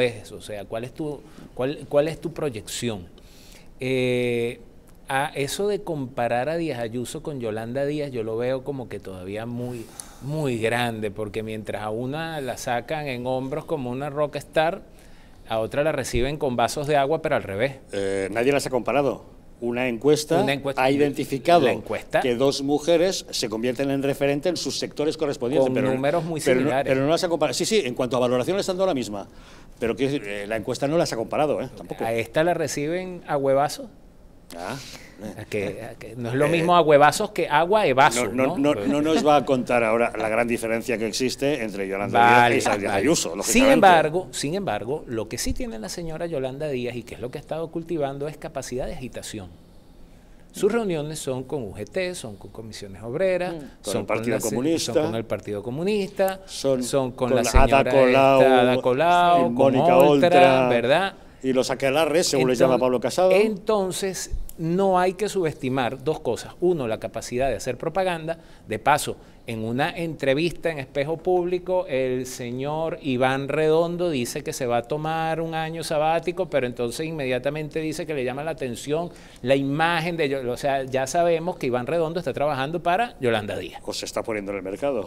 es o sea, ¿cuál es tu, cuál, es tu proyección? Eh, a eso de comparar a Díaz Ayuso con Yolanda Díaz, yo lo veo como que todavía muy, muy grande, porque mientras a una la sacan en hombros como una rockstar, a otra la reciben con vasos de agua, pero al revés. Eh, ¿Nadie las ha comparado? una encuesta, ha identificado que dos mujeres se convierten en referente en sus sectores correspondientes. Con pero, números muy similares. pero no las ha comparado. Sí, sí, en cuanto a valoración están dando la misma. Pero eh, la encuesta no las ha comparado, ¿eh? Tampoco. ¿A esta la reciben a huevazo? Ah. Que, no es lo eh, mismo a que agua e vaso. No, nos va a contar ahora la gran diferencia que existe entre Yolanda Díaz y Isabel Ayuso. Sin embargo, sin embargo, lo que sí tiene la señora Yolanda Díaz y que es lo que ha estado cultivando es capacidad de agitación. Sus reuniones son con UGT, son con comisiones obreras, mm. son, con el Partido Comunista, son con el Partido Comunista, son, con, la señora Ada Colau, con Mónica Oltra, ¿verdad? Y los aquelarres, según le llama Pablo Casado. Entonces, no hay que subestimar dos cosas. Uno, la capacidad de hacer propaganda. De paso, en una entrevista en espejo público, el señor Iván Redondo dice que se va a tomar un año sabático, pero entonces inmediatamente dice que le llama la atención la imagen de O sea, ya sabemos que Iván Redondo está trabajando para Yolanda Díaz. O se está poniendo en el mercado.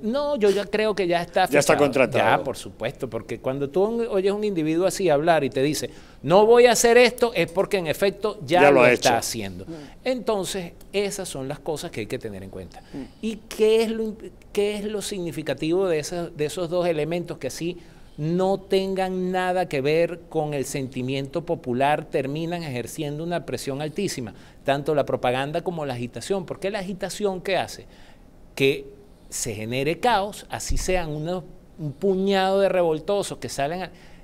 no, yo ya creo que ya está. Ya está contratado. Ya, por supuesto, porque cuando tú oyes un individuo así hablar y te dice, no voy a hacer esto, es porque en efecto ya, lo, está haciendo. Mm. Entonces, esas son las cosas que hay que tener en cuenta. Mm. ¿Y qué ¿Qué es lo, significativo de esos, dos elementos que así no tengan nada que ver con el sentimiento popular, terminan ejerciendo una presión altísima, tanto la propaganda como la agitación. ¿Por qué la agitación qué hace? Que se genere caos, así sean un puñado de revoltosos que salen... A,